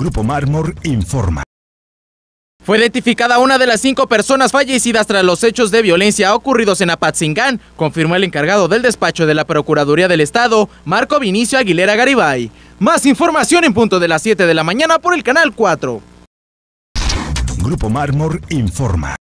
Grupo Mármor informa. Fue identificada una de las cinco personas fallecidas tras los hechos de violencia ocurridos en Apatzingán, confirmó el encargado del despacho de la Procuraduría del Estado, Marco Vinicio Aguilera Garibay. Más información en punto de las 7 de la mañana por el Canal 4. Grupo Mármor informa.